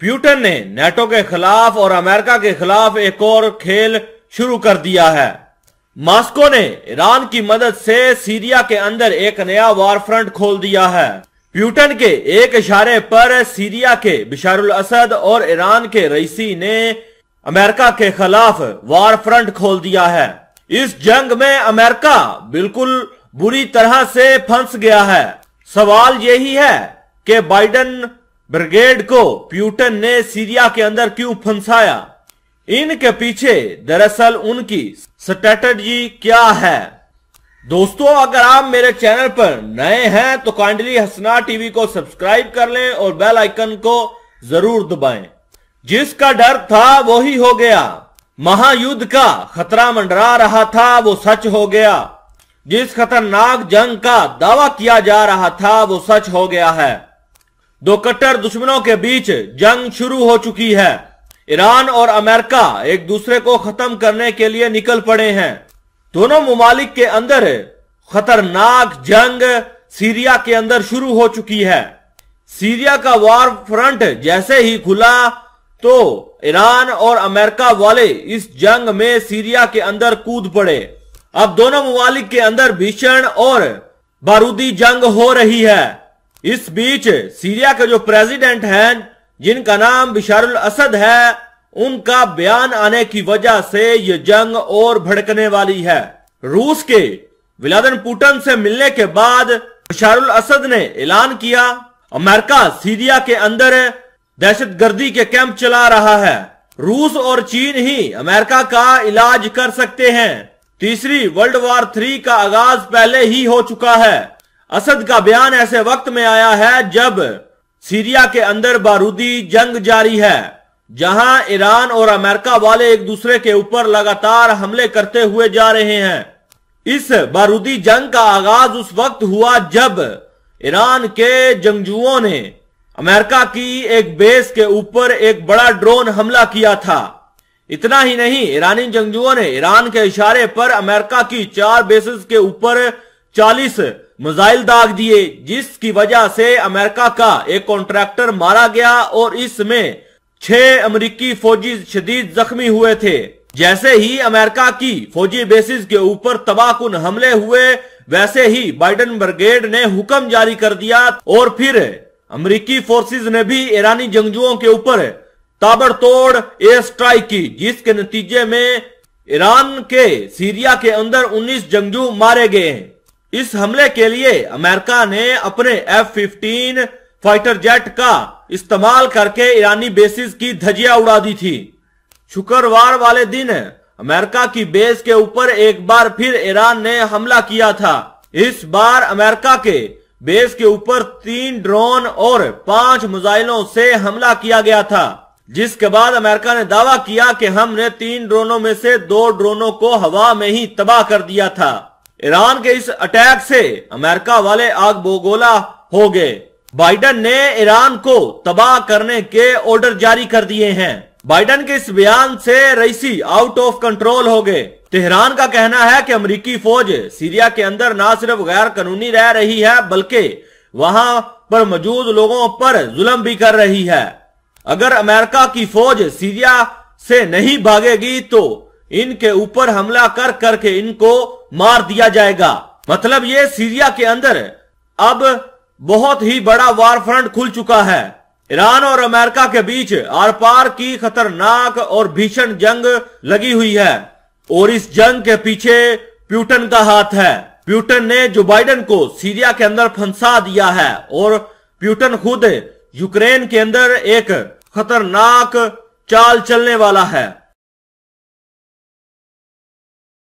Putin ने NATO के खिलाफ और अमेरिका के खिलाफ एक और खेल शुरू कर दिया है मास्को ने ईरान की मदद से सीरिया के अंदर एक नया वार फ्रंट खोल दिया है प्यूटन के एक इशारे पर सीरिया के बिशारुल असद और ईरान के रईसी ने अमेरिका के खिलाफ वार फ्रंट खोल दिया है इस जंग में अमेरिका बिल्कुल बुरी तरह से फंस गया है सवाल यही है कि बाइडन ब्रिगेड को प्यूटन ने सीरिया के अंदर क्यों फंसाया इनके पीछे दरअसल उनकी स्ट्रेटजी क्या है दोस्तों अगर आप मेरे चैनल पर नए हैं तो काइंडली हसना टीवी को सब्सक्राइब कर लें और बेल आइकन को जरूर दबाएं। जिसका डर था वो ही हो गया महायुद्ध का खतरा मंडरा रहा था वो सच हो गया जिस खतरनाक जंग का दावा किया जा रहा था वो सच हो गया है दो कट्टर दुश्मनों के बीच जंग शुरू हो चुकी है ईरान और अमेरिका एक दूसरे को खत्म करने के लिए निकल पड़े हैं दोनों ममालिक के अंदर खतरनाक जंग सीरिया के अंदर शुरू हो चुकी है सीरिया का वार फ्रंट जैसे ही खुला तो ईरान और अमेरिका वाले इस जंग में सीरिया के अंदर कूद पड़े अब दोनों ममालिक के अंदर भीषण और बारूदी जंग हो रही है इस बीच सीरिया के जो प्रेसिडेंट हैं जिनका नाम बिशारुल असद है उनका बयान आने की वजह से ये जंग और भड़कने वाली है रूस के विलादन पुटन से मिलने के बाद बिशारुल असद ने ऐलान किया अमेरिका सीरिया के अंदर दहशत गर्दी के कैंप चला रहा है रूस और चीन ही अमेरिका का इलाज कर सकते हैं तीसरी वर्ल्ड वार थ्री का आगाज पहले ही हो चुका है असद का बयान ऐसे वक्त में आया है जब सीरिया के अंदर बारूदी जंग जारी है जहां ईरान और अमेरिका वाले एक दूसरे के ऊपर लगातार हमले करते हुए जा रहे हैं इस बारूदी जंग का आगाज उस वक्त हुआ जब ईरान के जंगजुओं ने अमेरिका की एक बेस के ऊपर एक बड़ा ड्रोन हमला किया था इतना ही नहीं ईरानी जंगजुओं ने ईरान के इशारे पर अमेरिका की चार बेसिस के ऊपर चालीस मिजाइल दाग दिए जिसकी वजह से अमेरिका का एक कॉन्ट्रैक्टर मारा गया और इसमें छह अमेरिकी फौजी शदीद जख्मी हुए थे जैसे ही अमेरिका की फौजी बेसिस के ऊपर तबाहकुन हमले हुए वैसे ही बाइडन ब्रिगेड ने हुक्म जारी कर दिया और फिर अमेरिकी फोर्सेस ने भी ईरानी जंगजुओं के ऊपर ताबड़तोड़ एयर स्ट्राइक की जिसके नतीजे में ईरान के सीरिया के अंदर 19 जंगजू मारे गए हैं इस हमले के लिए अमेरिका ने अपने एफ फिफ्टीन फाइटर जेट का इस्तेमाल करके ईरानी बेसिस की धजिया उड़ा दी थी शुक्रवार वाले दिन अमेरिका की बेस के ऊपर एक बार फिर ईरान ने हमला किया था इस बार अमेरिका के बेस के ऊपर तीन ड्रोन और पांच मिजाइलों से हमला किया गया था जिसके बाद अमेरिका ने दावा किया कि हमने तीन ड्रोनों में से दो ड्रोनों को हवा में ही तबाह कर दिया था ईरान के इस अटैक से अमेरिका वाले आग बोगोला हो गए बाइडन ने ईरान को तबाह करने के ऑर्डर जारी कर दिए हैं बाइडन के इस बयान से रईसी आउट ऑफ कंट्रोल हो गए तेहरान का कहना है कि अमेरिकी फौज सीरिया के अंदर न सिर्फ गैर कानूनी रह रही है बल्कि वहां पर मौजूद लोगों पर जुलम भी कर रही है अगर अमेरिका की फौज सीरिया से नहीं भागेगी तो इनके ऊपर हमला कर करके इनको मार दिया जाएगा मतलब ये सीरिया के अंदर अब बहुत ही बड़ा वार फ्रंट खुल चुका है ईरान और अमेरिका के बीच आर पार की खतरनाक और भीषण जंग लगी हुई है और इस जंग के पीछे प्यूटन का हाथ है प्यूटन ने जो बाइडन को सीरिया के अंदर फंसा दिया है और प्यूटन खुद यूक्रेन के अंदर एक खतरनाक चाल चलने वाला है